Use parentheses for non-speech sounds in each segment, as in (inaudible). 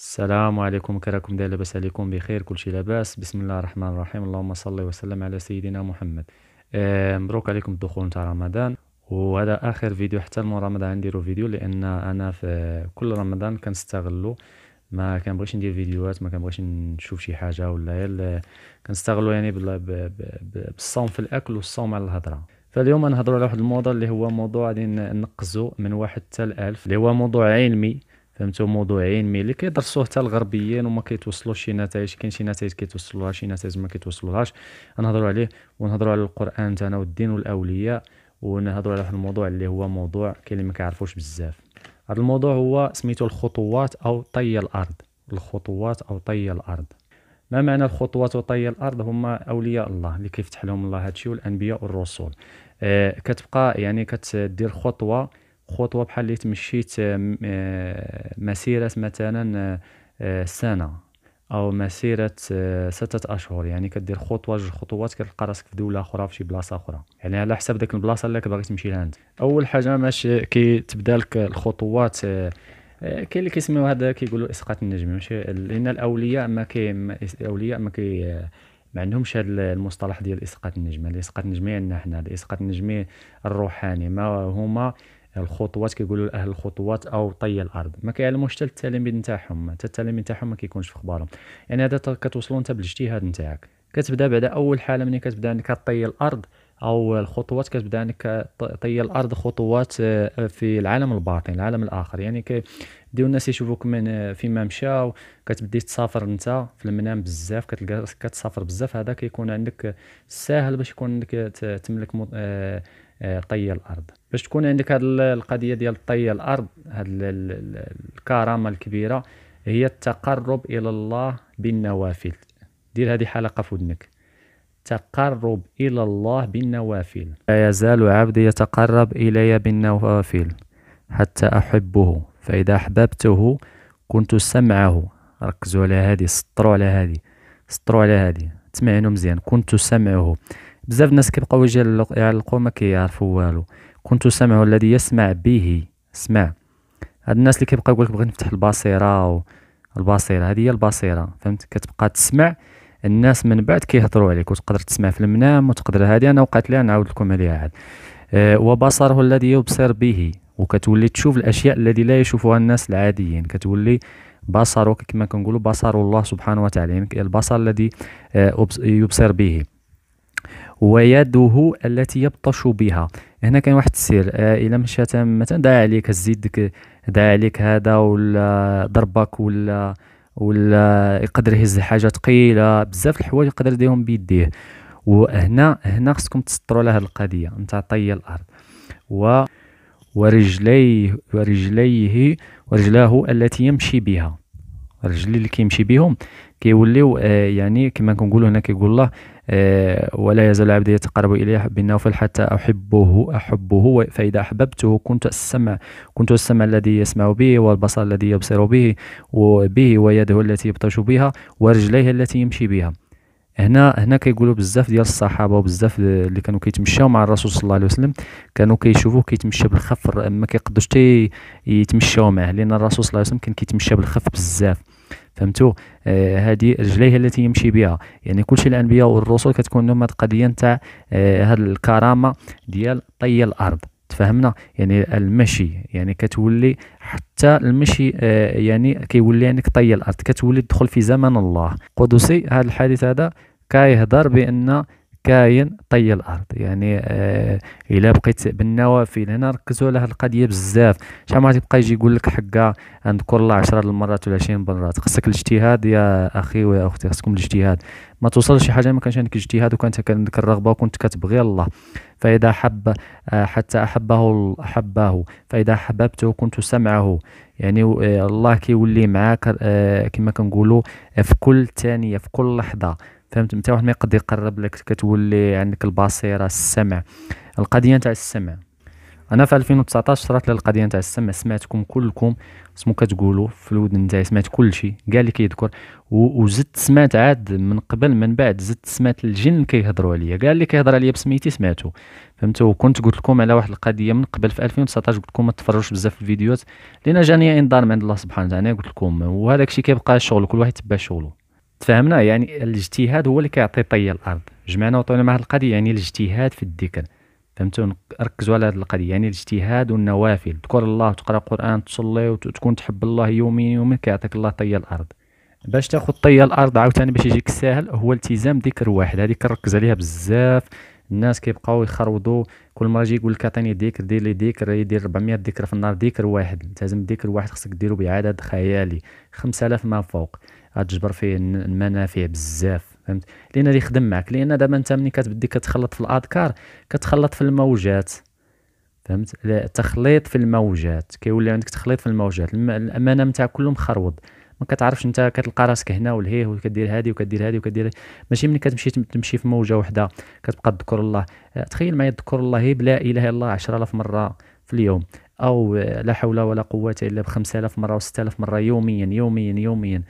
السلام عليكم كراكم داير لاباس عليكم بخير كل شيء لاباس بسم الله الرحمن الرحيم اللهم صل وسلم على سيدنا محمد آه، مبروك عليكم الدخول نتاع رمضان وهذا اخر فيديو حتى مو رمضان نديرو فيديو لان انا في كل رمضان كنستغلو ما كنبغيش ندير فيديوهات ما كنبغيش نشوف شي حاجه ولا كنستغلو يعني بالصوم في الاكل والصوم على الهضره فاليوم نهضروا على واحد الموضوع اللي هو موضوع غادي نقزو من واحد حتى الالف اللي هو موضوع علمي فهمتوا موضوعين ملي كيدرسوه حتى الغربيين وما كيتوصلوش شي نتائج كاين شي نتائج كيتوصلوها شي نتائج ما كيتوصلوهاش نهضروا عليه ونهضروا على القران تاعنا والدين والاولياء ونهضروا على واحد الموضوع اللي هو موضوع كاين اللي ما كيعرفوش بزاف هذا الموضوع هو سميتو الخطوات او طي الارض الخطوات او طي الارض ما معنى الخطوات وطي الارض هما اولياء الله اللي كيفتح لهم الله هادشي والانبياء والرسل آه كتبقى يعني كتدير خطوه خطوه بحال اللي تمشيت آه، آه، مسيره مثلا آه، سنه او مسيره ستة اشهر يعني كدير خطوه جوج خطوات كتلقى راسك في دوله اخرى في شي بلاصه اخرى يعني على حسب داك البلاصه اللي كباغي تمشي لها انت اول حاجه باش كي تبدا لك الخطوات كاين اللي كيسميو هذا كيقولوا اسقاط النجم ماشي لان الاولياء ما كي الاولياء ما كي ما عندهمش هذا المصطلح ديال اسقاط النجم الاسقاط النجمي عندنا حنا الاسقاط النجمي الروحاني ما هما الخطوات كيقولوا لاهل الخطوات او طي الارض ما كيعلموش حتى التلاميذ نتاعهم حتى التلاميذ نتاعهم ما كيكونش في خبارهم يعني هذا كتوصلوا انت بالاجتهاد نتاعك كتبدا بعدا اول حاله ملي كتبدا انك طي الارض او الخطوات كتبدا انك طي الارض خطوات آه، في العالم الباطن العالم الاخر يعني ديو الناس يشوفوك من آه، فيما مشاو كتبدي تسافر انت في المنام بزاف كتلقى راسك كتسافر بزاف هذا كيكون عندك ساهل باش يكون عندك تملك آه، طي الارض باش تكون عندك هاد القضيه ديال طي الارض هاد الكرامه الكبيره هي التقرب الى الله بالنوافل دير هذه حلقه في ودنك تقرب الى الله بالنوافل لا يزال عبدي يتقرب الي بالنوافل حتى احبه فاذا احببته كنت سمعه ركزوا على هذه سطروا على هذه سطروا على هذه تسمعينو مزيان كنت سمعه بزاف الناس كيبقاو يعلقوا ما كيعرفوا والو كنت سمعه الذي يسمع به اسمع هاد الناس اللي كيبقى يقول لك بغيت نفتح البصيره البصيره هذه هي البصيره فهمت كتبقى تسمع الناس من بعد كيهضروا عليك وتقدر تسمع في المنام وتقدر هذه انا وقعت لي نعاود لكم عليها عاد أه وبصره الذي يبصر به وكتولي تشوف الاشياء الذي لا يشوفها الناس العاديين كتولي بصرك كما كنقولوا بصر الله سبحانه وتعالى يعني البصر الذي آه، يبصر به ويده التي يبطش بها هنا كاين واحد السير آه، الا مشات مثلا دعا عليك زيد ديك دعا عليك هذا ولا ضربك ولا ولا يقدر يهز حاجه ثقيله بزاف الحوايج يقدر يديهم بيديه وهنا هنا خصكم تسطروا على هذه القضيه نتاع طي الارض و ورجليه ورجليه ورجلاه التي يمشي بها رجلي اللي كيمشي بهم كيوليو آه يعني كما كنقولوا هنا كيقول الله آه، ولا يزال عبدي يتقرب إلي بالنوفل حتى أحبه أحبه فإذا أحببته كنت السمع كنت السمع الذي يسمع به والبصر الذي يبصر به وبه ويده التي يبطش بها ورجليه التي يمشي بها هنا هنا كيقولوا بزاف ديال الصحابه وبزاف اللي كانوا كيتمشاو مع الرسول صلى الله عليه وسلم كانوا كيشوفوه كيتمشى بالخف ما كيقدوش حتى يتمشاو معاه لان الرسول صلى الله عليه وسلم كان كيتمشى بالخف بزاف فهمتوا آه رجليه التي يمشي بها يعني كلشي الانبياء والرسل كتكون لهم هذه القضيه نتاع آه الكرامه ديال طي الارض تفهمنا يعني المشي يعني كتولي حتى المشي آه يعني كيولي انك يعني طي الارض كتولي تدخل في زمن الله قدسي هذا الحديث هذا كيهضر بان كاين طي الارض يعني آه الا بقيت بالنوافل هنا ركزوا على هذه القضيه بزاف شحال ما تبقى يجي يقول لك حقا نذكر الله 10 المرات ولا 20 مرات خصك الاجتهاد يا اخي ويا اختي خصكم الاجتهاد ما توصلش شي حاجه ما كانش عندك اجتهاد وكانت عندك الرغبه وكنت كتبغي الله فاذا حب آه، حتى احبه احبه فاذا حببته كنت سمعه يعني آه، الله كيولي معاك آه، كما كنقولوا في كل ثانيه في كل لحظه فهمت انت واحد ما يقدر يقرب لك كتولي عندك البصيره السمع القضيه نتاع السمع انا في 2019 صرات لي القضيه نتاع السمع سمعتكم كلكم سمو كتقولوا في الودن نتاعي سمعت كل شيء كاع اللي كيذكر وزدت سمعت عاد من قبل من بعد زدت سمعت الجن كيهضروا عليا كاع اللي كيهضر عليا بسميتي سمعته فهمت وكنت قلت لكم على واحد القضيه من قبل في 2019 قلت لكم ما تفرجوش بزاف في الفيديوهات لان جاني انذار من الله سبحانه وتعالى قلت لكم وهذاك الشيء كيبقى شغل كل واحد يتبع شغله تفهمنا يعني الاجتهاد هو اللي كيعطي طي الارض جمعنا وطولنا مع هذه القضيه يعني الاجتهاد في الذكر فهمتوا ركزوا على هذه القضيه يعني الاجتهاد والنوافل تذكر الله تقرا القران تصلي وتكون تحب الله يومين يومين كيعطيك الله طي الارض باش تاخذ طي الارض عاوتاني باش يجيك ساهل هو التزام ذكر واحد هذه كنركز عليها بزاف الناس كيبقاو يخربطوا كل مره يجي يقول لك عطيني ذكر دير لي ذكر يدير 400 ذكر في النهار ذكر واحد التزم ذكر واحد خصك ديرو بعدد خيالي 5000 ما فوق غتجبر فيه المنافع بزاف فهمت لان اللي يخدم معك لان دابا انت ملي كتبدي كتخلط في الاذكار كتخلط في الموجات فهمت التخليط في الموجات كيولي عندك تخليط في الموجات الامانه نتاع كله مخروض ما كتعرفش انت كتلقى راسك هنا ولهيه وكدير هادي وكدير هادي وكدير ماشي ملي كتمشي تمشي في موجه وحده كتبقى تذكر الله آه، تخيل معايا تذكر الله هي بلا اله الا الله 10000 مره في اليوم او آه، لا حول ولا قوه الا ب 5000 مره و6000 مره يوميا يوميا يوميا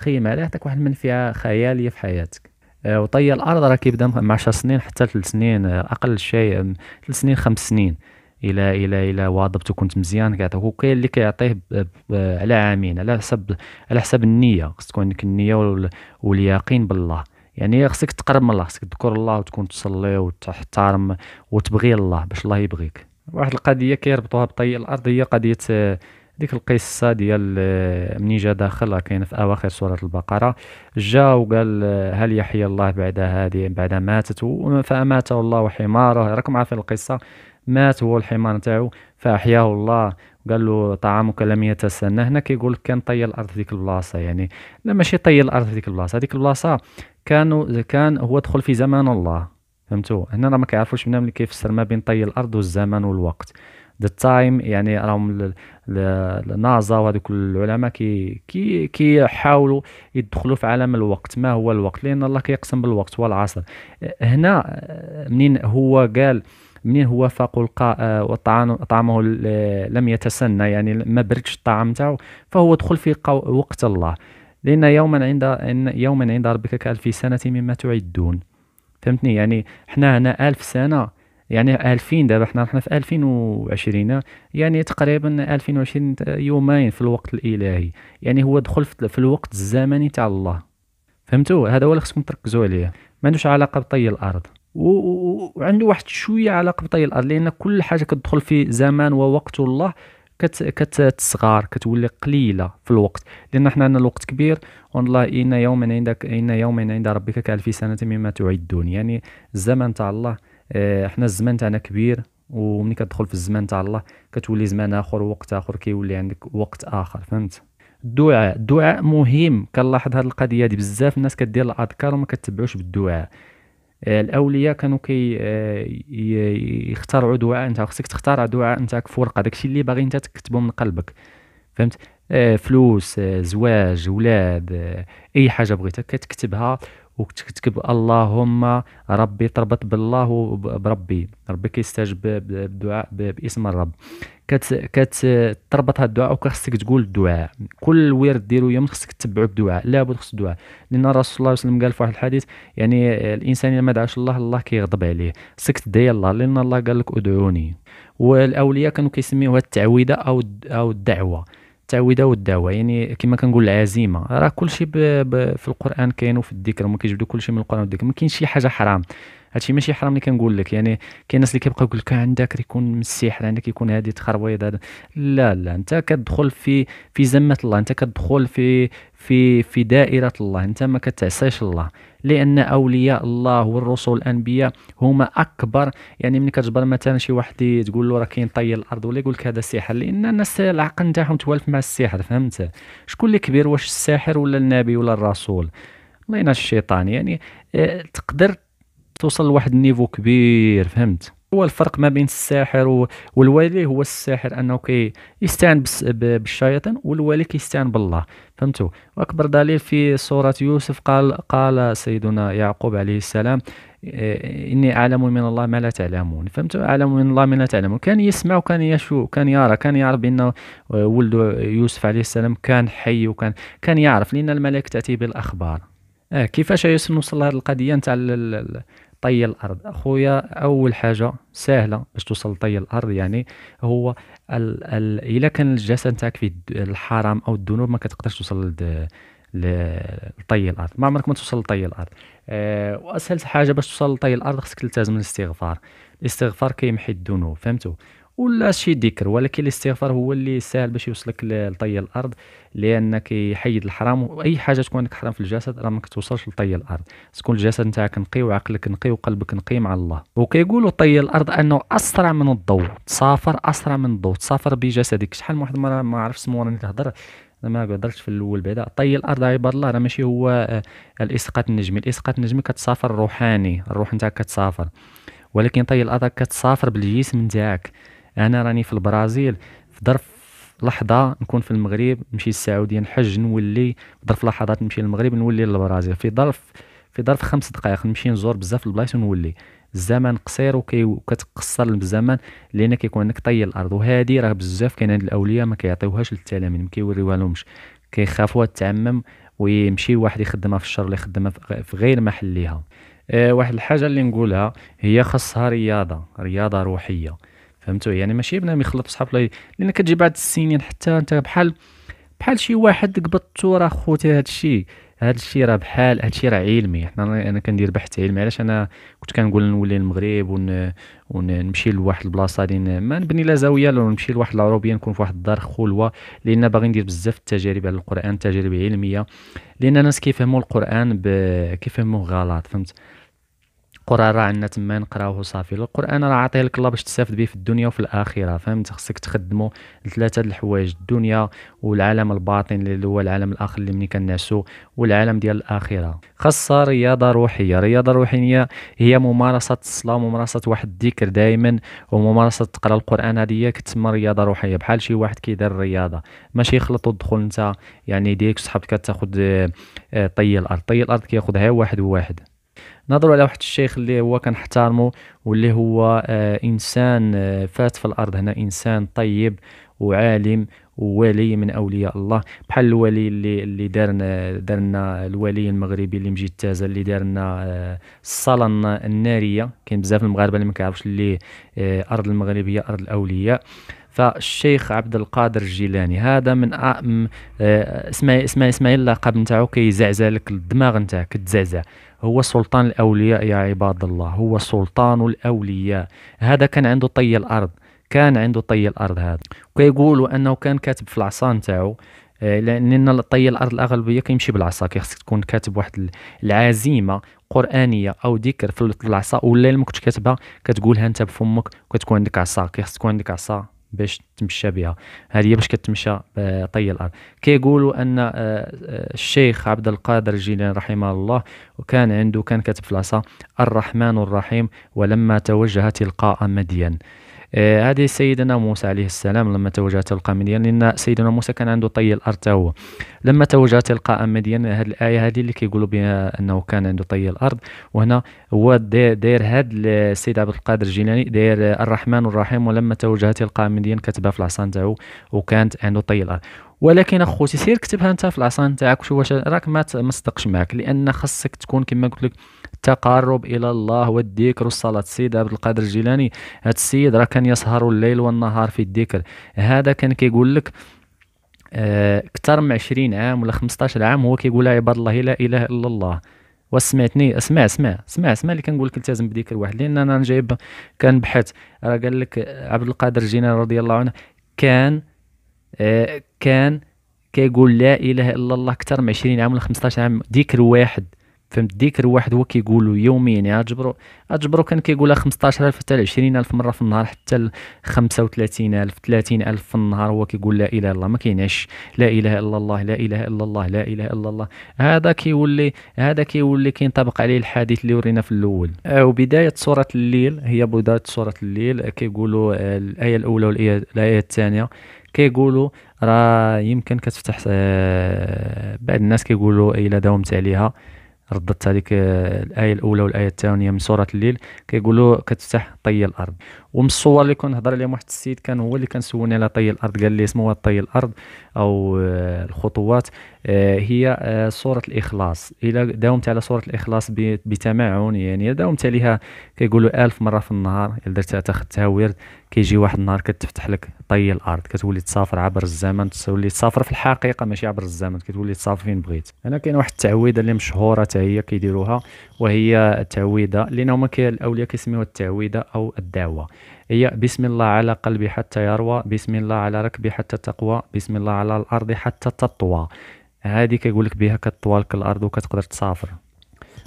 تخيم عليه يعطيك واحد المنفعه خياليه في حياتك آه، وطي الارض راه كيبدا من 10 سنين حتى 3 سنين آه، اقل شيء 3 آه، سنين 5 سنين الى الى الى واظبت وكنت مزيان كيعطيك وكاين اللي كيعطيه على عامين على حسب على حسب النيه خص تكون عندك النيه واليقين بالله يعني خصك تقرب من الله خصك تذكر الله وتكون تصلي وتحترم وتبغي الله باش الله يبغيك واحد القضيه كيربطوها بطي الارض هي قضيه ديك القصه ديال آه، مني جا داخل كاين في اواخر سوره البقره جا وقال آه، هل يحيى الله بعد هذه بعد ماتت فاماته الله حماره راكم عارفين القصه مات هو الحمار نتاعو فاحياه الله قال له طعامك لم يتسنى هنا كيقول لك كان طي الارض في ديك البلاصه يعني لا ماشي طي الارض في ديك البلاصه هذيك البلاصه كانوا كان هو دخل في زمان الله فهمتوا هنا راه ما كيعرفوش بنادم اللي كيفسر ما بين طي الارض والزمان والوقت ذا تايم يعني راهم لنازا وهذوك العلماء كي كي كيحاولوا يدخلوا في عالم الوقت ما هو الوقت لان الله كيقسم بالوقت والعصر هنا منين هو قال منين هو فاق القاء وطعامه لم يتسنى يعني ما بردش الطعام تاعو فهو دخل في وقت الله لان يوما عند يوما عند ربك كالف سنه مما تعدون فهمتني يعني حنا هنا ألف سنه يعني 2000 دابا حنا حنا في 2020 يعني تقريبا 2020 يومين في الوقت الالهي يعني هو دخل في الوقت الزمني تاع الله فهمتوا هذا هو اللي خصكم تركزوا عليه ما عندوش علاقه بطي الارض وعنده واحد شويه علاقه بطي الارض لان كل حاجه كتدخل في زمان ووقت الله كت كتصغار كتولي قليله في الوقت لان حنا عندنا الوقت كبير والله ان يوما عندك ان يوما عند ربك كالف سنه مما تعدون يعني الزمن تاع الله احنا آه، الزمان تاعنا كبير ومني كتدخل في الزمان تاع الله كتولي زمان اخر ووقت اخر كيولي عندك وقت اخر فهمت الدعاء الدعاء مهم كنلاحظ هذه القضيه دي بزاف الناس كدير الاذكار وما كتبعوش بالدعاء آه، الاولياء كانوا كي آه، يختاروا دعاء انت خصك تختار دعاء نتاعك في ورقه داكشي اللي باغي انت تكتبه من قلبك فهمت فلوس زواج ولاد اي حاجه بغيتها كتكتبها وكتكتب اللهم ربي تربط بالله وبربي ربي كيستجب بالدعاء باسم الرب كت كت تربط هذا الدعاء وخاصك تقول الدعاء كل ورد ديرو يوم خصك تتبعو لا لابد خص الدعاء لان الرسول صلى الله عليه وسلم قال في واحد الحديث يعني الانسان اذا ما دعاش الله الله كيغضب عليه خصك تدعي الله لان الله قال لك ادعوني والاولياء كانوا كيسميوها التعويذه او او الدعوه التعويذه والدواء يعني كما كنقول العزيمه راه كلشي في القران كاين وفي الذكر هما كيجبدوا كلشي من القران والذكر ما كاينش شي حاجه حرام هادشي ماشي حرام اللي كنقول لك يعني كاين الناس اللي كيبقاو يقول لك عندك يكون من السحر عندك يكون هادي تخربيض هذا لا لا انت كتدخل في في زمه الله انت كتدخل في في في دائره الله انت ما كتعصيش الله لان اولياء الله والرسل الانبياء هما اكبر يعني ملي كتجبر مثلا شي واحد تقول له راه كاين طي الارض ولا يقول لك هذا سحر لان الناس العقل نتاعهم توالف مع السحر فهمت شكون اللي كبير واش الساحر ولا النبي ولا الرسول الله الشيطان يعني آه، تقدر توصل لواحد النيفو كبير فهمت هو الفرق ما بين الساحر والولي هو الساحر انه كي يستعن بالشياطين والولي كي بالله فهمتوا واكبر دليل في سوره يوسف قال قال سيدنا يعقوب عليه السلام آه، اني اعلم من الله ما لا تعلمون فهمتوا اعلم من الله ما لا تعلمون كان يسمع وكان يشوف كان يرى كان يعرف بان آه، ولد يوسف عليه السلام كان حي وكان كان يعرف لان الملائكه تاتي بالاخبار آه كيفاش يوسف نوصل لهذه القضيه نتاع طي الارض اخويا اول حاجه سهله باش توصل لطي الارض يعني هو ال ال الا كان الجسد تاعك في الحرام او الذنوب ما كتقدرش توصل لطي الارض ما عمرك ما توصل لطي الارض أه واسهل حاجه باش توصل لطي الارض خصك تلتزم الاستغفار الاستغفار كيمحي الذنوب فهمتوا ولا شي ذكر ولكن الاستغفار هو اللي ساهل باش يوصلك لطي الارض لانك يحيد الحرام واي حاجه تكون عندك حرام في الجسد راه ما كتوصلش لطي الارض تكون الجسد نتاعك نقي وعقلك نقي وقلبك نقي مع الله وكيقولوا طي الارض انه اسرع من الضوء تسافر اسرع من الضوء تسافر بجسدك شحال من واحد ما عرف سمو راني انا ما قدرتش في الاول بعدا طي الارض عباد الله راه ماشي هو آه، الاسقاط النجمي الاسقاط النجمي كتسافر روحاني الروح نتاعك كتسافر ولكن طي الارض كتسافر بالجسم نتاعك انا راني في البرازيل في ظرف لحظه نكون في المغرب نمشي للسعوديه نحج نولي ظرف لحظات نمشي للمغرب نولي للبرازيل في ظرف في ظرف خمس دقائق نمشي نزور بزاف البلايص ونولي الزمن قصير وكتقصر بالزمن لان كيكون انك طي الارض وهذه راه بزاف كاين عند الاولياء ما كيعطيوهاش للتلاميذ ما كيوريوها لهمش كيخافوها تعمم ويمشي واحد يخدمها في الشر اللي يخدمها في غير محلها أه واحد الحاجه اللي نقولها هي خاصها رياضه رياضه روحيه فهمتوا يعني ماشي بنادم يخلط صحاب الله لان كتجي بعد السنين حتى انت بحال بحال شي واحد قبضتو راه خوتي هادشي هادشي راه بحال هادشي راه علمي حنا انا كندير بحث علمي علاش انا كنت كنقول نولي للمغرب ون... ونمشي لواحد البلاصه اللي ما نبني لا زاويه لو نمشي لواحد العروبيه نكون في واحد الدار خلوه لان باغي ندير بزاف التجارب على القران تجارب علميه لان الناس كيفهموا القران ب... كيفهموه غلط فهمت القران راه عندنا تما نقراوه صافي القران راه عاطيه لك الله باش تستافد به في الدنيا وفي الاخره فهمت خصك تخدمو ثلاثه الحوايج الدنيا والعالم الباطن اللي هو العالم الاخر اللي ملي كنعسو والعالم ديال الاخره خاصه رياضه روحيه رياضه روحيه هي ممارسه الصلاه وممارسه واحد الذكر دائما وممارسه تقرا القران هذه هي كتسمى رياضه روحيه بحال شي واحد كيدير الرياضه ماشي يخلط الدخول انت يعني ديك صحابك كتاخذ آه، طي الارض طي الارض كياخذها واحد وواحد نظروا على واحد الشيخ اللي هو كنحتارمو واللي هو آه انسان آه فات في الارض هنا انسان طيب وعالم وولي من اولياء الله بحال الولي اللي اللي دارنا دارنا الولي المغربي اللي مجي تازا اللي دارنا آه، الصاله الناريه كاين بزاف المغاربه اللي ما كيعرفوش اللي آه، ارض المغرب هي ارض الاولياء فالشيخ عبد القادر الجيلاني هذا من آه، اسماعيل اسماعيل اسماعيل اللقب نتاعو كيزعزع لك الدماغ نتاعك كتزعزع هو سلطان الاولياء يا عباد الله هو سلطان الاولياء هذا كان عنده طي الارض كان عنده طي الارض هذا وكيقولوا انه كان كاتب في العصا نتاعو آه، لان طي الارض الاغلبيه كيمشي بالعصا كيخصك تكون كاتب واحد العزيمه قرانيه او ذكر في العصا ولا لما كنت كاتبها كتقولها انت بفمك وكتكون عندك عصا خصك تكون عندك عصا باش تمشى بها هذه باش كتمشى طي الارض كيقولوا ان آه، آه، الشيخ عبد القادر الجيلاني رحمه الله وكان عنده كان كاتب في الرحمن الرحيم ولما توجه تلقاء مدين آه هذه سيدنا موسى عليه السلام لما توجه تلقى مدين لان سيدنا موسى كان عنده طي الارض هو لما توجه تلقاء مدين هذه الايه هذه اللي كيقولوا بها انه كان عنده طي الارض وهنا هو داير هذا السيد عبد القادر الجيلاني داير الرحمن الرحيم ولما توجه تلقاء مدين كتبها في العصا نتاعو وكانت عنده طي الارض ولكن اخوتي سير كتبها انت في العصا نتاعك وشوف واش راك ما تصدقش معك لان خاصك تكون كما قلت لك التقرب الى الله والذكر والصلاه السيد عبد القادر الجيلاني هذا السيد راه كان يسهر الليل والنهار في الذكر هذا كان كيقول لك آه، اكثر من 20 عام ولا 15 عام هو كيقول عباد الله لا اله الا الله وسمعتني اسمع اسمع اسمع اسمع اللي كنقول لك التزم بذكر واحد لان انا جايب كنبحث راه قال لك عبد القادر الجيلاني رضي الله عنه كان آه كان كيقول لا اله الا الله اكثر من 20 عام ولا 15 عام ذكر واحد فهمت ديك الواحد هو كيقولوا يوميا يعني اجبرو جبرو كان كيقولها 15000 حتى ل 20000 مره في النهار حتى ل 35000 30000 في النهار هو كيقول لا اله الا الله ما كايناش لا اله الا الله لا اله الا الله لا اله الا الله هذا كيولي هذا كيولي كينطبق عليه الحديث اللي ورينا في الاول آه، وبدايه سوره الليل هي بدايه سوره الليل كيقولوا آه، الايه الاولى والايه الثانيه كيقولوا راه يمكن كتفتح آه، بعض الناس كيقولوا الا داومت عليها رددت هذيك آه، الايه الاولى والايه الثانيه من سوره الليل كيقولوا كتفتح طي الارض ومن الصور اللي كنت نهضر عليهم واحد السيد كان هو اللي كان سولني على طي الارض قال لي اسمه طي الارض او آه، الخطوات آه، هي آه، صوره الاخلاص الى داومت على صوره الاخلاص بتمعن يعني داومت عليها كيقولوا ألف مره في النهار الا درتها تاخذتها ورد كيجي واحد النهار كتفتح لك طي الارض كتولي تسافر عبر الزمن تولي تسافر في الحقيقه ماشي عبر الزمن كتولي تسافر فين بغيت انا كاين واحد التعويذه اللي مشهوره حتى هي كيديروها وهي التعويذه لان هما الاولياء كيسميوها التعويذه او الدعوه هي بسم الله على قلبي حتى يروى بسم الله على ركبي حتى تقوى بسم الله على الارض حتى تطوى هذه كيقول لك بها كطوى لك الارض وكتقدر تسافر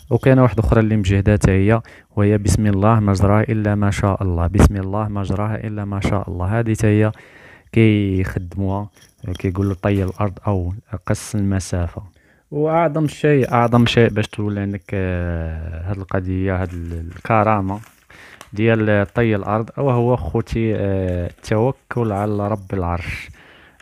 وكاينه واحد اخرى اللي مجهده هي وهي بسم الله مجراها الا ما شاء الله بسم الله مجراها الا ما شاء الله هذه هي كيخدموها كيقول طي الارض او قص المسافه واعظم شيء اعظم شيء باش تولي عندك آه، هاد القضيه هاد الكرامه ديال طي الارض وهو خوتي التوكل آه، على رب العرش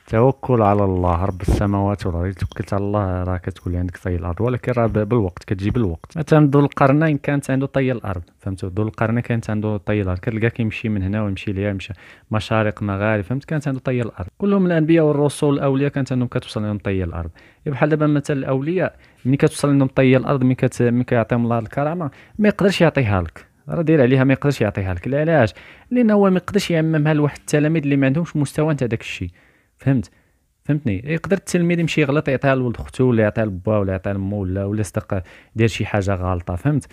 توكل على الله رب السماوات والارض توكلت على الله راه كتقول عندك طي الارض ولكن راه بالوقت كتجي بالوقت مثلا ذو القرنين كانت عنده طي الارض فهمت ذو القرنين كانت عنده طي الارض كتلقاه كيمشي من هنا ويمشي ليها يمشي مشارق مغارب فهمت كانت عنده طي الارض كلهم الانبياء والرسل الاولياء كانت عندهم كتوصل لهم طي الارض بحال دابا مثلا الاولياء ملي كتوصل لهم طي الارض ملي كيعطيهم الله الكرامه ما يقدرش يعطيها لك راه داير عليها ما يقدرش يعطيها لك علاش لان هو ما يقدرش يعممها لواحد التلاميذ اللي ما عندهمش مستوى نتاع داك الشيء فهمت فهمتني يقدر التلميذ يمشي يغلط يعطيها لولد اختو ولا يعطيها لباه ولا يعطيها لمو ولا ولا صدق داير شي حاجه غالطه فهمت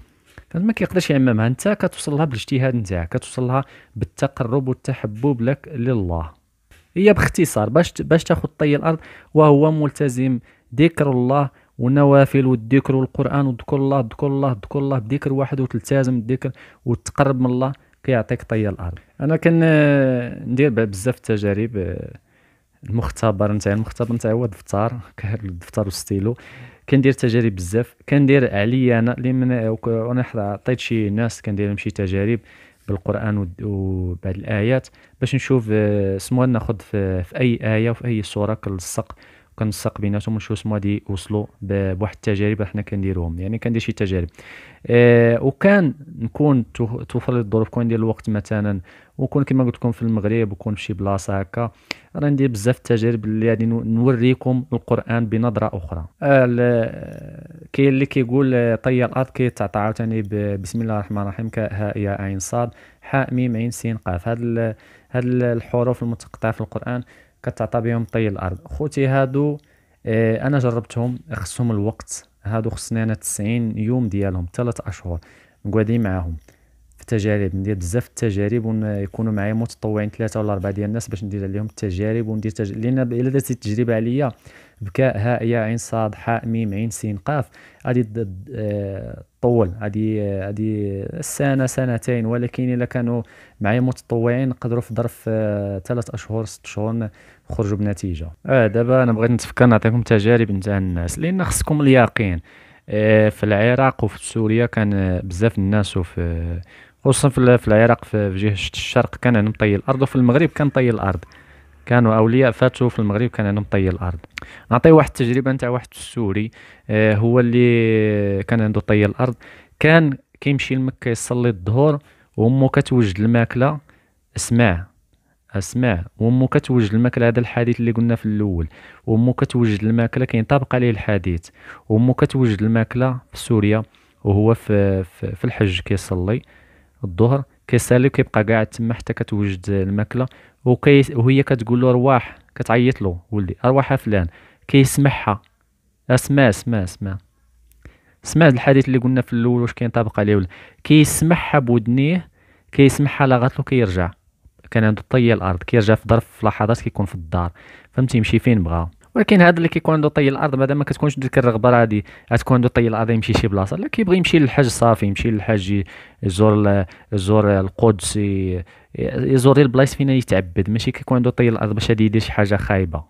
فهمت ما كيقدرش يعممها انت كتوصلها بالاجتهاد نتاعك كتوصلها بالتقرب والتحبب لك لله هي باختصار باش باش تاخذ طي الارض وهو ملتزم ذكر الله والنوافل والذكر والقران وذكر الله ذكر الله ذكر الله بذكر واحد وتلتزم الذكر وتقرب من الله كيعطيك طيه الارض انا آه، ندير بزاف التجارب آه، المختبر نتاع المختبر نتاع هو الدفتر (laughs) الدفتر والستيلو كندير تجارب بزاف كندير عليا انا اللي من آه، انا عطيت شي ناس كندير لهم شي تجارب بالقران وبعض الايات باش نشوف سمو ناخذ في, في اي ايه وفي اي سوره كنلصق كنسق بيناتهم ونشوف شنو غادي يوصلوا بواحد التجارب حنا كنديروهم يعني كندير شي تجارب آه وكان نكون توفر لي الظروف كون ندير الوقت مثلا ونكون كما قلت لكم في المغرب ونكون في شي بلاصه هكا راه ندير بزاف التجارب اللي غادي نوريكم القران بنظره اخرى آه كاين اللي كيقول آه، طي الارض كيتعطى عاوتاني بسم الله الرحمن الرحيم كهاء يا عين صاد حاء ميم عين سين قاف هاد هاد الحروف المتقطعه في القران كتعطى بهم طي الارض خوتي هادو اه انا جربتهم خصهم الوقت هادو خصني انا 90 يوم ديالهم 3 اشهر نقعد معاهم التجارب ندير بزاف التجارب ويكونوا معايا متطوعين ثلاثه ولا اربعه ديال الناس باش ندير عليهم التجارب وندير تج... لان الا درتي التجربه عليا بكاء هاء ياء عين صاد حاء ميم عين سين قاف غادي آه، طول غادي غادي سنه سنتين ولكن الا كانوا معايا متطوعين نقدروا في ظرف ثلاث آه، اشهر ست شهور نخرجوا بنتيجه اه دابا انا بغيت نتفكر نعطيكم تجارب نتاع الناس لان خصكم اليقين آه، في العراق وفي سوريا كان بزاف الناس وفي خصوصا في العراق في جهه الشرق كان عندهم طي الارض وفي المغرب كان طي الارض كانوا اولياء فاتوا في المغرب كان عندهم طي الارض نعطي واحد التجربه نتاع واحد السوري آه، هو اللي كان عنده طي الارض كان كيمشي لمكه يصلي الظهر وامه كتوجد الماكله اسمع اسمع وامه كتوجد الماكله هذا الحديث اللي قلنا في الاول وامه كتوجد الماكله كينطبق عليه الحديث وامه كتوجد الماكله في سوريا وهو في, في, في الحج كيصلي الظهر كيسالي كيبقى قاعد تما حتى كتوجد الماكله وكي وهي كتقول له ارواح كتعيط له ولدي ارواح فلان كيسمعها اسمع اسمع اسمع سمع الحديث اللي قلنا في الاول واش كينطبق عليه ولا كيسمعها بودنيه كيسمعها لغاتلو كيرجع كان عنده طي الارض كيرجع في ظرف لحظات كيكون في الدار فهمتي يمشي فين بغا ولكن هذا اللي كيكون عنده طي الارض بعدا ما كتكونش ديك الرغبه راه غادي غتكون عنده طي الارض يمشي شي بلاصه لا كيبغي يمشي للحج صافي يمشي للحج يزور يزور القدس يزور البلايص فين يتعبد ماشي كيكون عنده طي الارض باش هادي يدير شي حاجه خايبه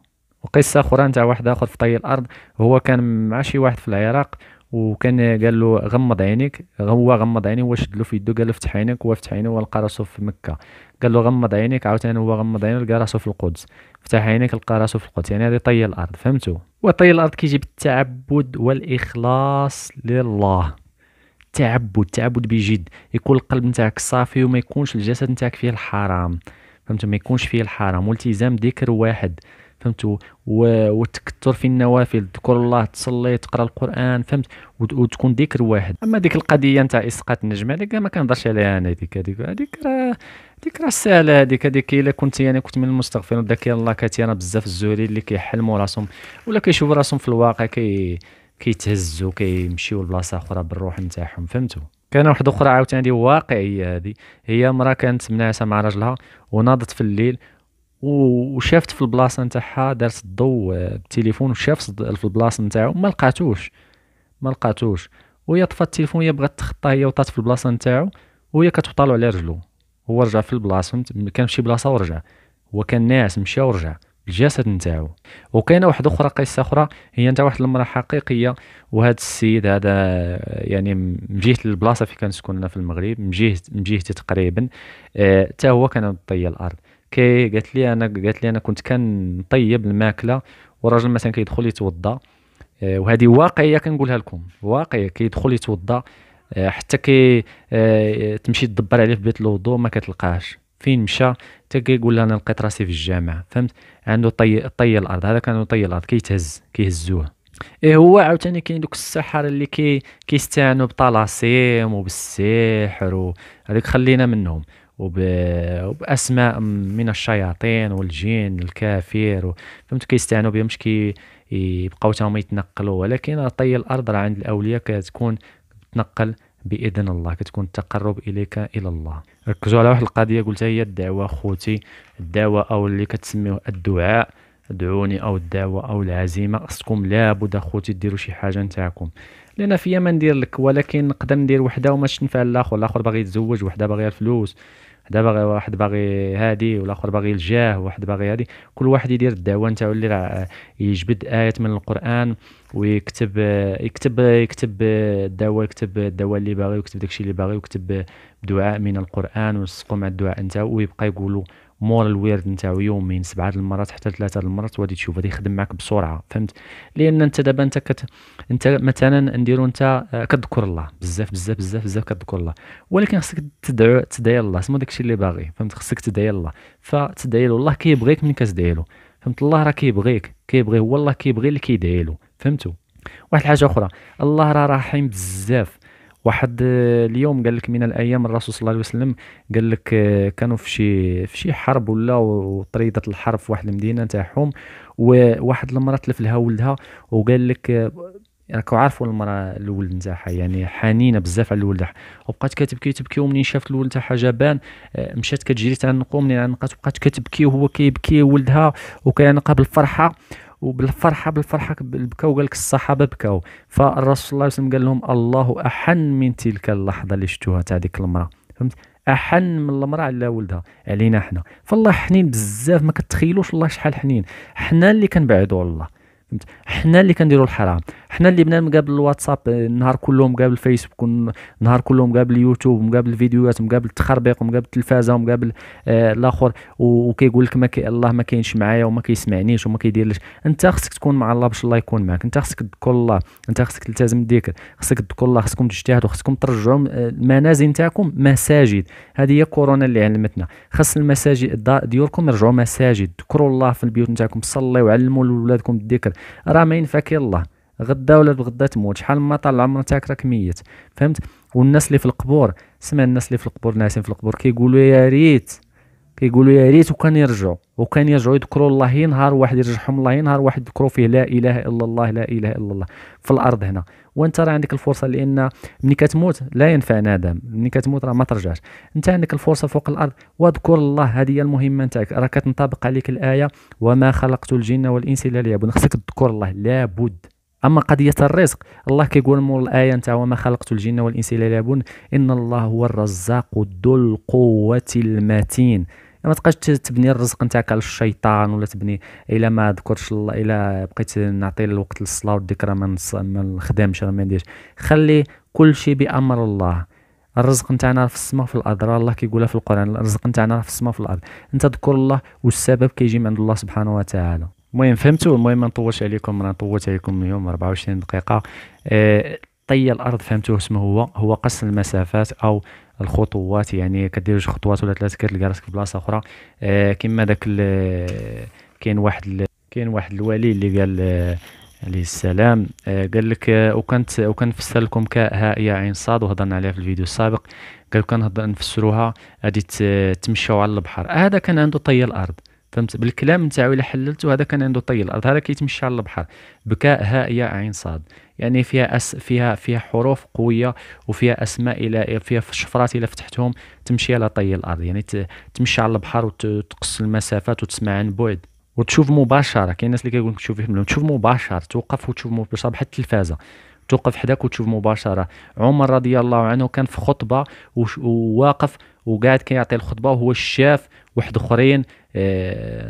وقصه اخرى نتاع واحد اخر في طي الارض هو كان مع شي واحد في العراق وكان قال له غمض عينيك هو غمض عينيه هو شد له في يده قال له فتح عينيك هو فتح عينيه ولقى راسو في مكه قال له غمض عينيك عاوتاني هو غمض عينيه لقى راسو في القدس فتح عينيك لقى راسو في القدس يعني هذه طي الارض فهمتوا وطي الارض كيجي بالتعبد والاخلاص لله التعبد التعبد بجد يكون القلب نتاعك صافي وما يكونش الجسد نتاعك فيه الحرام فهمتوا ما يكونش فيه الحرام والتزام ذكر واحد فهمت والتكثر في النوافل تذكر الله تصلي تقرا القران فهمت وتكون ذكر واحد اما ديك القضيه نتاع اسقاط النجم هذيك ما كنهضرش عليها انا هذيك هذيك هذيك راه هذيك راه سهله هذيك هذيك الا كنت انا يعني كنت من المستغفرين ذاك الله كثيرا يعني بزاف الزهري اللي كيحلموا راسهم ولا كيشوفوا راسهم في الواقع كي كيتهزوا كيمشيو لبلاصه اخرى بالروح نتاعهم فهمتوا كان واحد اخرى عاوتاني واقعيه هذه هي مرا كانت مناسه مع راجلها وناضت في الليل وشافت في البلاصه نتاعها دارت الضو آه، بالتليفون وشافت في البلاصه نتاعو ما لقاتوش ما لقاتوش وهي طفات التليفون هي بغات تخطا هي وطات في البلاصه نتاعو وهي كتطالع على رجلو هو رجع في البلاصه كان في شي بلاصه ورجع هو كان ناعس مشى ورجع الجسد نتاعو وكاينه واحد اخرى قصه اخرى هي نتاع واحد المراه حقيقيه وهذا السيد هذا آه، يعني من جهه البلاصه فين كنسكن في المغرب من جهه من جهتي تقريبا حتى آه هو كان طي الارض كي قالت لي انا قالت لي انا كنت كنطيب الماكله والراجل مثلا كيدخل يتوضا آه، وهذه واقعيه كنقولها لكم واقعيه كيدخل يتوضا آه، حتى كي آه، تمشي تدبر عليه في بيت الوضوء ما كتلقاهش فين مشى حتى كيقول لها انا لقيت راسي في الجامع فهمت عنده طي طي الارض هذا كان طي الارض كيتهز كيهزوه ايه هو عاوتاني كاين دوك السحر اللي كي كيستعانوا بطلاسيم وبالسحر وهذيك خلينا منهم وباسماء من الشياطين والجين الكافر فهمت كيستعانوا بهم كي يبقاو تاهم يتنقلوا ولكن طي الارض راه عند الاولياء كتكون تنقل باذن الله كتكون التقرب اليك الى الله ركزوا على واحد القضيه قلتها هي الدعوه خوتي الدعوه او اللي كتسميوه الدعاء ادعوني او الدعوه او العزيمه خصكم لابد اخوتي ديروا شي حاجه نتاعكم لان فيا ما ندير لك ولكن نقدر ندير وحده وما تنفع الاخر الاخر باغي يتزوج وحده باغيه الفلوس دابا واحد باغي هادي والاخر باغي الجاه واحد باغي هادي كل واحد يدير الدعوه نتاعو اللي راه يجبد ايات من القران ويكتب يكتب يكتب الدعوه يكتب الدعوه اللي باغي ويكتب داكشي اللي باغي ويكتب دعاء من القران ويلصقوا مع الدعاء نتاعو ويبقى يقولوا مور الويرد نتاعو يومين سبعه المرات حتى ثلاثه المرات وغادي تشوف غادي يخدم معك بسرعه فهمت لان انت دابا انت كت... انت مثلا نديرو انت آه، كتذكر الله بزاف بزاف بزاف بزاف كتذكر الله ولكن خصك تدعو تدعي الله سمو داكشي اللي باغي فهمت خصك تدعي الله فتدعي له الله كيبغيك من كتدعي له فهمت الله راه كيبغيك كيبغي هو الله كيبغي اللي كيدعي له فهمتوا واحد الحاجه اخرى الله راه رحيم بزاف واحد آه، اليوم قال لك من الايام الرسول صلى الله عليه وسلم قال لك آه، كانوا في شي في شي حرب ولا وطريدت الحرب في واحد المدينه نتاعهم وواحد المراه تلف لها ولدها وقال لك آه، راكو يعني عارفوا المراه الولد نتاعها يعني حنينه بزاف على الولد وبقات كتبكي تبكي ومنين شافت الولد تاعها جبان مشات كتجري تعنقو منين عنقات بقات كتبكي وهو كيبكي ولدها وكيعنقها بالفرحه وبالفرحه بالفرحه بكاو قال لك الصحابه بكاو فالرسول صلى الله عليه وسلم قال لهم الله احن من تلك اللحظه اللي شفتوها تاع ديك المراه فهمت احن من المراه على ولدها علينا حنا فالله حنين بزاف ما كتخيلوش الله شحال حنين حنا اللي كنبعدوا على الله فهمت حنا اللي كنديروا الحرام حنا اللي بنا مقابل الواتساب آه، النهار كله مقابل الفيسبوك النهار كله مقابل اليوتيوب مقابل الفيديوهات مقابل التخربيق ومقابل التلفازه ومقابل آه الاخر وكيقول لك ما كي الله ما كاينش معايا وما كيسمعنيش وما كيديرليش انت خصك تكون مع الله باش الله يكون معك انت خصك تذكر الله انت خصك تلتزم الذكر خصك تذكر الله خصكم تجتهدوا خصكم ترجعوا آه، المنازل نتاعكم مساجد هذه هي كورونا اللي علمتنا خص المساجد ديوركم يرجعوا مساجد ذكروا الله في البيوت نتاعكم صليوا وعلموا لولادكم الذكر راه ما ينفعك الله غدا ولا بغدا تموت شحال ما طال العمر تاعك راك ميت فهمت والناس اللي في القبور سمع الناس اللي في القبور ناعسين في القبور كيقولوا يا ريت كيقولوا يا ريت وكان يرجعوا وكان يرجعوا يذكروا الله نهار واحد يرجعهم الله نهار واحد يذكروا فيه لا اله الا الله لا اله الا الله في الارض هنا وانت راه عندك الفرصه لان ملي كتموت لا ينفع نادم ملي كتموت راه ما ترجعش انت عندك الفرصه فوق الارض واذكر الله هذه هي المهمه نتاعك راه كتنطبق عليك الايه وما خلقت الجن والانس الا ليعبدون خصك تذكر الله لابد اما قضيه الرزق الله كيقول مول الايه نتاع وما خلقت الجن والانس الا ليعبدون ان الله هو الرزاق ذو القوه المتين ما تبقاش تبني الرزق نتاعك على الشيطان ولا تبني الا ما ذكرتش الله الا بقيت نعطي الوقت للصلاه والذكرى ما نخدمش ما نديرش خلي كل شيء بامر الله الرزق نتاعنا في السماء في الارض راه الله كيقولها في القران الرزق نتاعنا في السماء في الارض انت ذكر الله والسبب كيجي من عند الله سبحانه وتعالى المهم فهمتوا المهم ما نطولش عليكم راه طولت عليكم اليوم 24 دقيقه أه طي الارض فهمتوه اسمه هو هو قص المسافات او الخطوات يعني كدير جوج خطوات ولا ثلاثه كتلقى راسك في بلاصه اخرى آه كما داك آه، كاين واحد كاين واحد الولي اللي قال آه، عليه السلام آه قال لك آه وكانت وكنفسر لكم كاء يا عين صاد وهضرنا عليها في الفيديو السابق قال كنهضر نفسروها غادي تمشاو على البحر هذا آه كان عنده طي الارض فهمت بالكلام نتاعو الا حللته هذا كان عنده طي الارض هذا كيتمشى على البحر بكاء هاء يا عين صاد يعني فيها أس فيها فيها حروف قويه وفيها اسماء الى فيها شفرات الى فتحتهم تمشي على طي الارض يعني تمشي على البحر وتقص المسافات وتسمع عن بعد وتشوف مباشره كاين الناس اللي كيقول لك تشوف تشوف مباشره توقف وتشوف مباشره بحال التلفازه توقف حداك وتشوف مباشره عمر رضي الله عنه كان في خطبه وواقف وقاعد كيعطي الخطبه وهو شاف واحد اخرين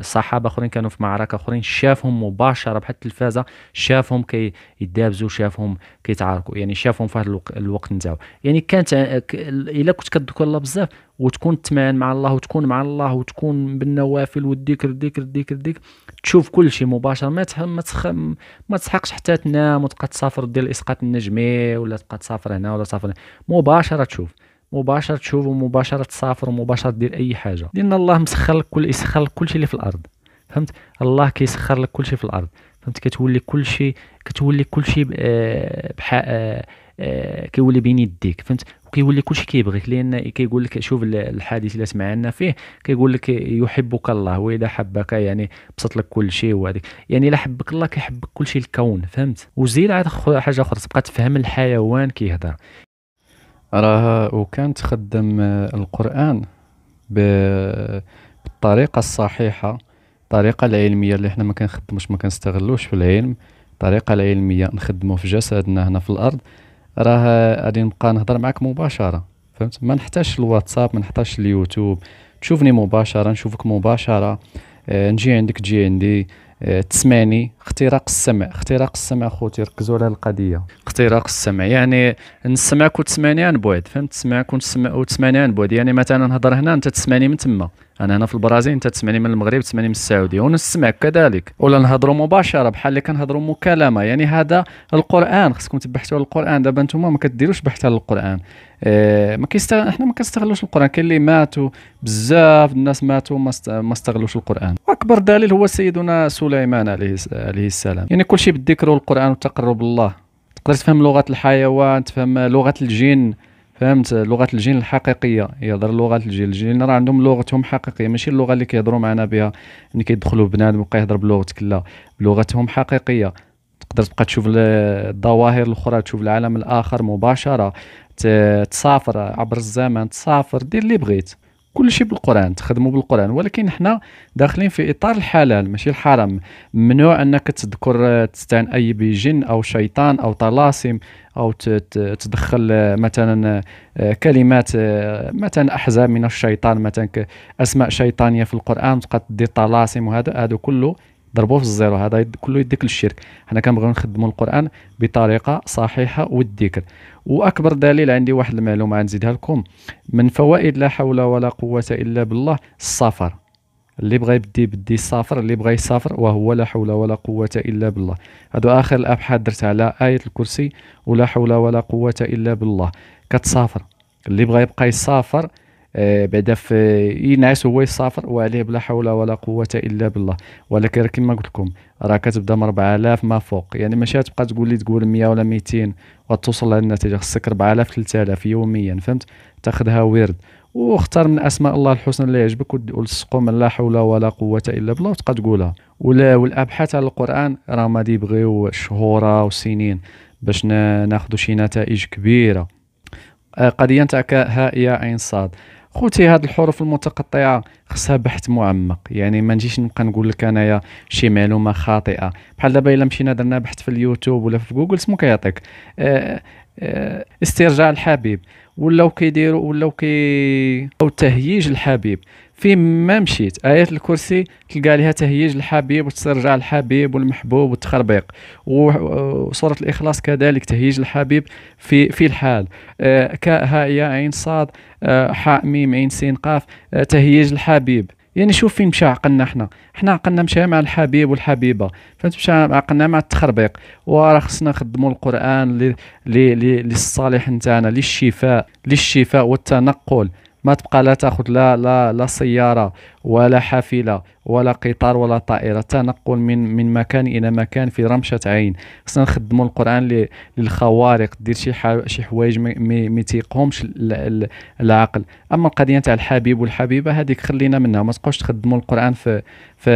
صحابة اخرين كانوا في معركه اخرين شافهم مباشره بحال التلفازه شافهم كي يدابزوا شافهم كيتعاركوا يعني شافهم في هذا الوقت نتاعو يعني كانت الا كنت كتذكر الله بزاف وتكون تمعن مع الله وتكون مع الله وتكون بالنوافل والذكر الذكر الذكر الذكر تشوف كل شيء مباشره ما تح... ما, تسحقش حتى تنام وتبقى تسافر دير اسقاط النجمي ولا تبقى تسافر هنا ولا تسافر هنا مباشره تشوف مباشره تشوف مباشره تسافر مباشره دير اي حاجه لان الله مسخر لك كل يسخر لك كلشي اللي في الارض فهمت الله كيسخر لك كلشي في الارض فهمت كتولي كلشي كتولي كلشي بحا آه، آه، آه، كيولي بين يديك فهمت وكيولي كلشي كيبغيك لان كيقول لك شوف الحديث اللي سمعنا فيه كيقول لك يحبك الله واذا حبك يعني بسط لك كلشي وهذيك يعني الا حبك الله كيحبك كلشي الكون فهمت وزيد عاد حاجه اخرى تبقى تفهم الحيوان كيهضر راه وكان تخدم القران بالطريقه الصحيحه الطريقه العلميه اللي حنا ما كنخدموش ما كنستغلوش في العلم الطريقه العلميه نخدمو في جسدنا هنا في الارض راه غادي نبقى نهضر معاك مباشره فهمت ما نحتاجش الواتساب ما نحتاجش اليوتيوب تشوفني مباشره نشوفك مباشره آه، نجي عندك تجي عندي تسمعني اختراق السمع اختراق السمع خوتي ركزوا على القضيه اختراق السمع يعني نسمعك وتسمعني عن بعد فهمت تسمعك وتسمعني عن بعد يعني مثلا نهضر هنا انت تسمعني من تما انا هنا في البرازيل انت تسمعني من المغرب تسمعني من السعوديه ونسمعك كذلك ولا نهضروا مباشره بحال اللي كنهضروا مكالمه يعني هذا القران خصكم تبحثوا على القران دابا انتم ما كديروش بحث على القران آه، ما كيستغل احنا ما كنستغلوش القران كاين اللي ماتوا بزاف الناس ماتوا ما استغلوش القران واكبر دليل هو سيدنا سليمان عليه عليه السلام يعني كلشي بالذكر والقران والتقرب الله تقدر تفهم لغه الحيوان تفهم لغه الجن فهمت لغه الجن الحقيقيه يهضر لغه الجن الجن راه عندهم لغتهم حقيقيه ماشي اللغه اللي كيهضروا معنا بها ملي كيدخلوا بنادم ويبقى يهضر بلغتك لا بلغتهم حقيقيه تقدر تبقى تشوف الظواهر الاخرى تشوف العالم الاخر مباشره تسافر عبر الزمن تسافر دير اللي بغيت كل شيء بالقران تخدموا بالقران ولكن حنا داخلين في اطار الحلال ماشي الحرام ممنوع انك تذكر تستعن اي بجن او شيطان او طلاسم او تدخل مثلا آه، كلمات آه، مثلا احزاب من الشيطان مثلا اسماء شيطانيه في القران تبقى تدي طلاسم وهذا هذا كله ضربوه في الزيرو هذا يد كله يديك للشرك حنا كنبغيو نخدموا القران بطريقه صحيحه والذكر واكبر دليل عندي واحد المعلومه نزيدها لكم من فوائد لا حول ولا قوه الا بالله السفر اللي بغى يبدي بدي السفر اللي بغى يسافر وهو لا حول ولا قوه الا بالله هادو اخر الابحاث درتها على ايه الكرسي ولا حول ولا قوه الا بالله كتسافر اللي بغى يبقى يسافر آه، بعدا ينعس هو يسافر وعليه بلا حول ولا قوه الا بالله ولكن كما قلت لكم راه كتبدا من 4000 ما فوق يعني ماشي تبقى تقول لي تقول 100 ولا 200 وتوصل النتيجة خصك 4000 3000 يوميا فهمت تاخذها ورد واختار من اسماء الله الحسنى اللي يعجبك والسقو من لا حول ولا قوه الا بالله وتبقى تقولها والابحاث على القران راه غادي يبغيو شهور وسنين باش ناخذ شي نتائج كبيره آه، قضيه تاع هائيه عين صاد خوتي هاد الحروف المتقطعه خصها بحث معمق يعني ما نجيش نبقى نقول لك انايا شي معلومه خاطئه بحال دابا الا مشينا درنا بحث في اليوتيوب ولا في جوجل سمو كيعطيك آه، آه، استرجاع الحبيب ولاو كيديروا ولاو كي او تهييج الحبيب فين ما مشيت ايات الكرسي تلقى لها تهييج الحبيب وتسترجع الحبيب والمحبوب والتخربيق وصورة الاخلاص كذلك تهييج الحبيب في في الحال آه، كاء هاء يا عين صاد آه، حاء ميم عين سين قاف آه، تهيج تهييج الحبيب يعني شوف فين مشى عقلنا حنا حنا عقلنا مشى مع الحبيب والحبيبه فهمت مشى عقلنا مع التخربيق وراه خصنا نخدموا القران للصالح نتاعنا للشفاء للشفاء والتنقل ما تبقى لا تاخذ لا لا لا سياره ولا حافله ولا قطار ولا طائره تنقل من من مكان الى مكان في رمشه عين خصنا نخدموا القران للخوارق دير شي شي حوايج ما تيقهمش العقل اما القضيه تاع الحبيب والحبيبه هذيك خلينا منها ما تبقاوش تخدموا القران في في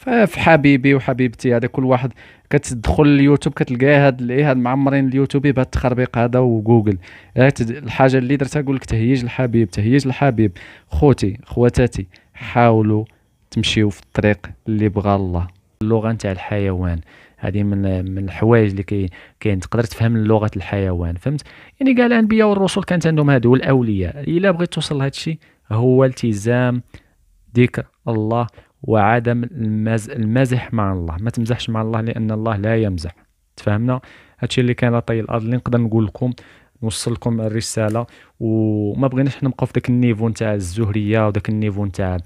ففي حبيبي وحبيبتي هذا كل واحد كتدخل اليوتيوب كتلقى هاد ايه هاد معمرين اليوتيوب بهاد التخربيق هذا وجوجل إيه، الحاجه اللي درتها نقول لك تهيج الحبيب تهيج الحبيب خوتي خواتاتي حاولوا تمشيو في الطريق اللي بغى الله اللغه نتاع الحيوان هذه من من الحوايج اللي كاين كاين تقدر تفهم لغه الحيوان فهمت يعني كاع الانبياء والرسل كانت عندهم هادو والاولياء الا بغيت توصل لهذا الشيء هو التزام ذكر الله وعدم المز... المزح مع الله ما تمزحش مع الله لان الله لا يمزح تفهمنا هادشي اللي كان طي الارض اللي نقدر نقول لكم نوصل لكم الرساله وما بغيناش حنا نبقاو في داك النيفو نتاع الزهريه وذاك النيفو نتاع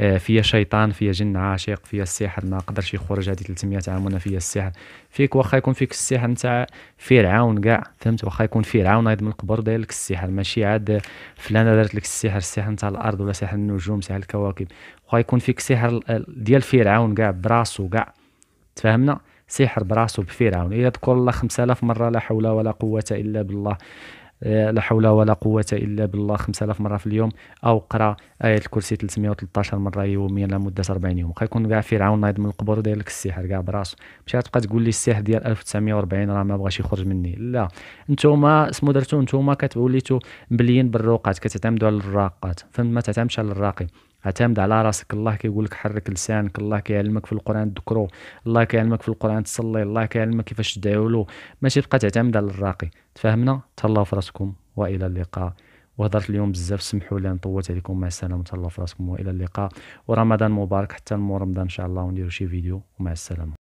آه، فيا شيطان فيا جن عاشق فيا السحر ما قدرش يخرج هذه 300 عام وانا فيا السحر فيك واخا يكون فيك السحر نتاع فرعون كاع فهمت واخا يكون فرعون عايد من القبر داير لك السحر ماشي عاد فلانه دارت لك السحر السحر نتاع الارض ولا سحر النجوم سحر الكواكب واخا يكون فيك سحر آه، ديال فرعون كاع براسو كاع تفهمنا سحر براسو بفرعون يذكر الله آلاف مره لا حول ولا قوه الا بالله آه، لا حول ولا قوة إلا بالله آلاف مرة في اليوم أو قرأ آية الكرسي 313 مرة يوميا لمدة 40 يوم خا يكون كاع فرعون نايض من القبور داير لك السحر كاع براسو ماشي غاتبقى تقول لي السحر ديال 1940 راه ما بغاش يخرج مني لا نتوما اسمو درتو نتوما كتوليتو مبليين بالروقات كتعتمدوا على الراقات فما تعتمدش على الراقي اعتمد على راسك الله كيقول لك حرك لسانك الله كيعلمك في القران تذكرو الله كيعلمك في القران تصلي الله كيعلمك كيفاش تدعو له ماشي تبقى تعتمد على الراقي تفهمنا تهلاو في راسكم والى اللقاء وهضرت اليوم بزاف سمحوا لي نطولت عليكم مع السلامه تهلاو في راسكم والى اللقاء ورمضان مبارك حتى نمو رمضان ان شاء الله ونديروا شي فيديو ومع السلامه